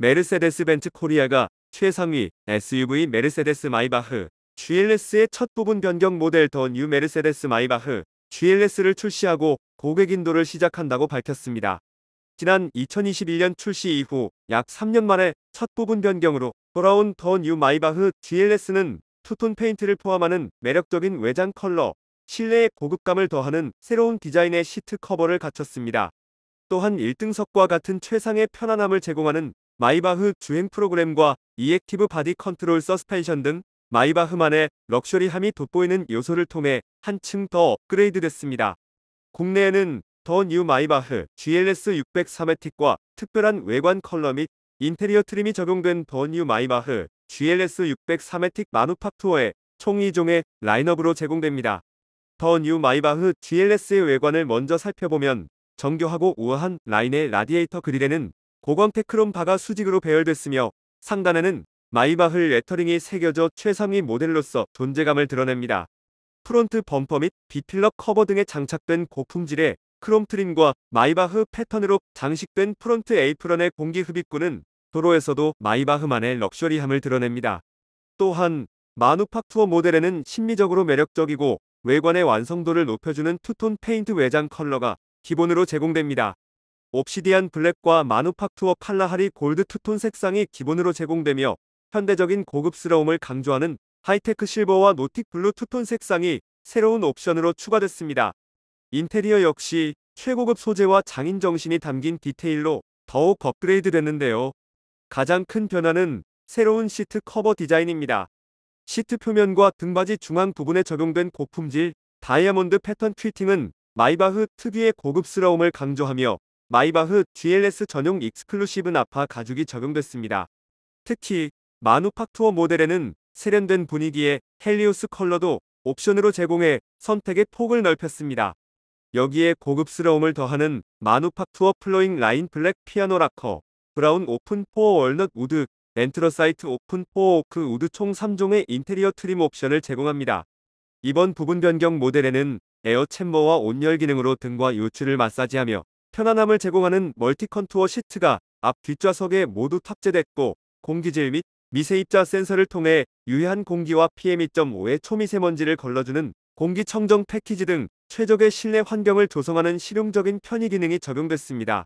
메르세데스 벤츠 코리아가 최상위 SUV 메르세데스 마이바흐 GLS의 첫 부분 변경 모델 더뉴 메르세데스 마이바흐 GLS를 출시하고 고객 인도를 시작한다고 밝혔습니다. 지난 2021년 출시 이후 약 3년 만에 첫 부분 변경으로 돌아온 더뉴 마이바흐 GLS는 투톤 페인트를 포함하는 매력적인 외장 컬러, 실내의 고급감을 더하는 새로운 디자인의 시트 커버를 갖췄습니다. 또한 1등석과 같은 최상의 편안함을 제공하는 마이바흐 주행 프로그램과 이액티브 바디 컨트롤 서스펜션 등 마이바흐만의 럭셔리함이 돋보이는 요소를 통해 한층 더 업그레이드됐습니다. 국내에는 더 뉴 마이바흐 GLS 600 3매틱과 특별한 외관 컬러 및 인테리어 트림이 적용된 더 뉴 마이바흐 GLS 600 3매틱 마누팝 투어에 총 2종의 라인업으로 제공됩니다. 더 뉴 마이바흐 GLS의 외관을 먼저 살펴보면 정교하고 우아한 라인의 라디에이터 그릴에는 고광 테크롬 바가 수직으로 배열됐으며 상단에는 마이바흐 레터링이 새겨져 최상위 모델로서 존재감을 드러냅니다. 프론트 범퍼 및비필럭 커버 등에 장착된 고품질의 크롬 트림과 마이바흐 패턴으로 장식된 프론트 에이프런의 공기 흡입구는 도로에서도 마이바흐만의 럭셔리함을 드러냅니다. 또한 마누팍투어 모델에는 심미적으로 매력적이고 외관의 완성도를 높여주는 투톤 페인트 외장 컬러가 기본으로 제공됩니다. 옵시디안 블랙과 마누팍투어 칼라하리 골드 투톤 색상이 기본으로 제공되며 현대적인 고급스러움을 강조하는 하이테크 실버와 노틱 블루 투톤 색상이 새로운 옵션으로 추가됐습니다. 인테리어 역시 최고급 소재와 장인 정신이 담긴 디테일로 더욱 업그레이드 됐는데요. 가장 큰 변화는 새로운 시트 커버 디자인입니다. 시트 표면과 등받이 중앙 부분에 적용된 고품질 다이아몬드 패턴 퀴팅은 마이바흐 특유의 고급스러움을 강조하며 마이바흐 GLS 전용 익스클루시브 나파 가죽이 적용됐습니다. 특히 마누팍투어 모델에는 세련된 분위기의 헬리오스 컬러도 옵션으로 제공해 선택의 폭을 넓혔습니다. 여기에 고급스러움을 더하는 마누팍투어 플로잉 라인 블랙 피아노 라커, 브라운 오픈 포어 월넛 우드, 엔트로사이트 오픈 포어 오크 우드 총 3종의 인테리어 트림 옵션을 제공합니다. 이번 부분 변경 모델에는 에어 챔버와 온열 기능으로 등과 요추를 마사지하며 편안함을 제공하는 멀티 컨투어 시트가 앞 뒷좌석에 모두 탑재됐고 공기질 및 미세입자 센서를 통해 유해한 공기와 PM2.5의 초미세먼지를 걸러주는 공기청정 패키지 등 최적의 실내 환경을 조성하는 실용적인 편의 기능이 적용됐습니다.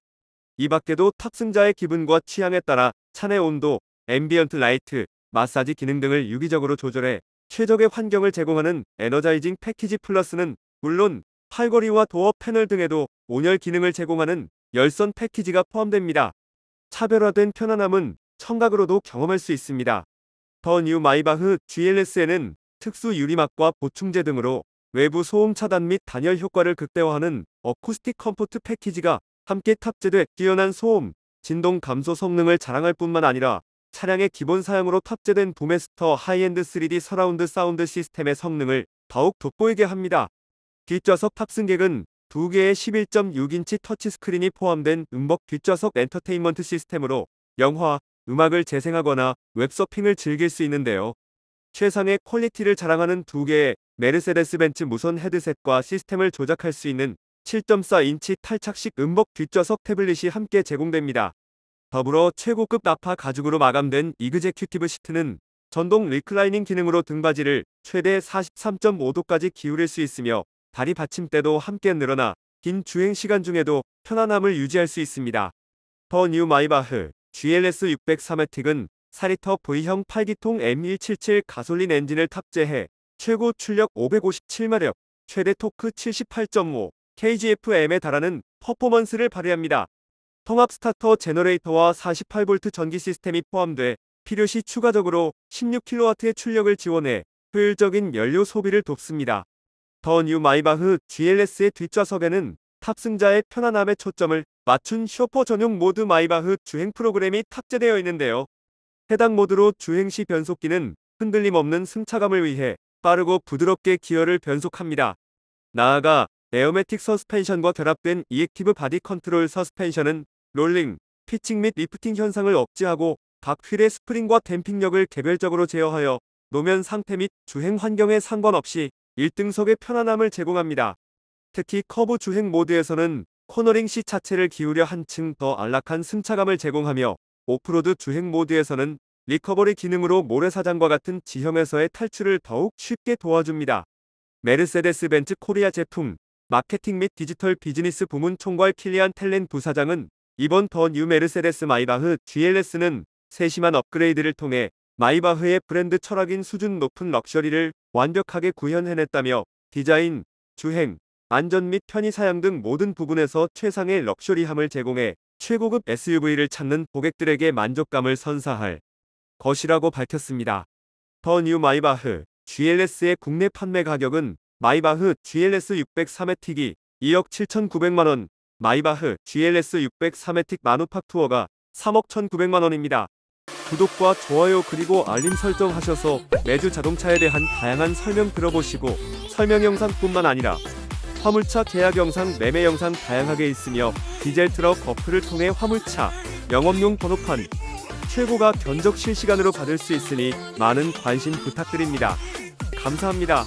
이 밖에도 탑승자의 기분과 취향에 따라 차내 온도, 앰비언트 라이트, 마사지 기능 등을 유기적으로 조절해 최적의 환경을 제공하는 에너자이징 패키지 플러스는 물론 팔걸이와 도어 패널 등에도 온열 기능을 제공하는 열선 패키지가 포함됩니다. 차별화된 편안함은 청각으로도 경험할 수 있습니다. 더 뉴 마이바흐 GLS에는 특수 유리막과 보충제 등으로 외부 소음 차단 및 단열 효과를 극대화하는 어쿠스틱 컴포트 패키지가 함께 탑재돼 뛰어난 소음, 진동 감소 성능을 자랑할 뿐만 아니라 차량의 기본 사양으로 탑재된 도메스터 하이엔드 3D 서라운드 사운드 시스템의 성능을 더욱 돋보이게 합니다. 뒷좌석 탑승객은 두개의 11.6인치 터치스크린이 포함된 음복 뒷좌석 엔터테인먼트 시스템으로 영화, 음악을 재생하거나 웹서핑을 즐길 수 있는데요. 최상의 퀄리티를 자랑하는 두개의 메르세데스 벤츠 무선 헤드셋과 시스템을 조작할 수 있는 7.4인치 탈착식 음복 뒷좌석 태블릿이 함께 제공됩니다. 더불어 최고급 나파 가죽으로 마감된 이그제큐티브 시트는 전동 리클라이닝 기능으로 등받이를 최대 43.5도까지 기울일 수 있으며 다리 받침대도 함께 늘어나 긴 주행 시간 중에도 편안함을 유지할 수 있습니다. 더 뉴 마이바흐 GLS 603회틱은 4리터 V형 8기통 M177 가솔린 엔진을 탑재해 최고 출력 557마력, 최대 토크 78.5 kgfm에 달하는 퍼포먼스를 발휘합니다. 통합 스타터 제너레이터와 48V 전기 시스템이 포함돼 필요시 추가적으로 16kW의 출력을 지원해 효율적인 연료 소비를 돕습니다. 더뉴 마이바흐 GLS의 뒷좌석에는 탑승자의 편안함에 초점을 맞춘 쇼퍼 전용 모드 마이바흐 주행 프로그램이 탑재되어 있는데요. 해당 모드로 주행 시 변속기는 흔들림 없는 승차감을 위해 빠르고 부드럽게 기어를 변속합니다. 나아가 에어매틱 서스펜션과 결합된 이액티브 바디 컨트롤 서스펜션은 롤링, 피칭 및 리프팅 현상을 억제하고 각 휠의 스프링과 댐핑력을 개별적으로 제어하여 노면 상태 및 주행 환경에 상관없이 1등석의 편안함을 제공합니다. 특히 커브 주행 모드에서는 코너링 시 차체를 기울여 한층 더 안락한 승차감을 제공하며 오프로드 주행 모드에서는 리커버리 기능으로 모래사장과 같은 지형에서의 탈출을 더욱 쉽게 도와줍니다. 메르세데스 벤츠 코리아 제품 마케팅 및 디지털 비즈니스 부문 총괄 킬리안 텔렌 부사장은 이번 더 뉴 메르세데스 마이바흐 GLS는 세심한 업그레이드를 통해 마이바흐의 브랜드 철학인 수준 높은 럭셔리를 완벽하게 구현해냈다며 디자인, 주행, 안전 및 편의 사양 등 모든 부분에서 최상의 럭셔리함을 제공해 최고급 SUV를 찾는 고객들에게 만족감을 선사할 것이라고 밝혔습니다. 더 뉴 마이바흐 GLS의 국내 판매 가격은 마이바흐 GLS 603에틱이 2억 7,900만원, 마이바흐 GLS 603에틱 마누팍투어가 3억 1,900만원입니다. 구독과 좋아요 그리고 알림 설정 하셔서 매주 자동차에 대한 다양한 설명 들어보시고 설명 영상뿐만 아니라 화물차 계약 영상, 매매 영상 다양하게 있으며 디젤 트럭 어플을 통해 화물차, 영업용 번호판, 최고가 견적 실시간으로 받을 수 있으니 많은 관심 부탁드립니다. 감사합니다.